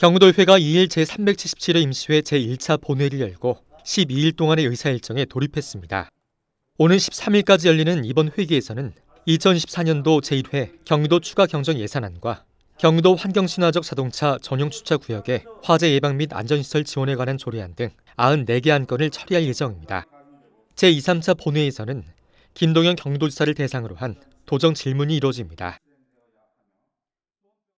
경우도의회가 2일 제377회 임시회 제1차 본회의를 열고 12일 동안의 의사 일정에 돌입했습니다. 오는 13일까지 열리는 이번 회기에서는 2 0 1 4년도 제1회 경기도 추가 경정 예산안과 경기도 환경신화적 자동차 전용 주차 구역의 화재 예방 및 안전시설 지원에 관한 조례안 등 94개 안건을 처리할 예정입니다. 제2, 3차 본회의에서는 김동현 경기도지사를 대상으로 한 도정 질문이 이뤄집니다.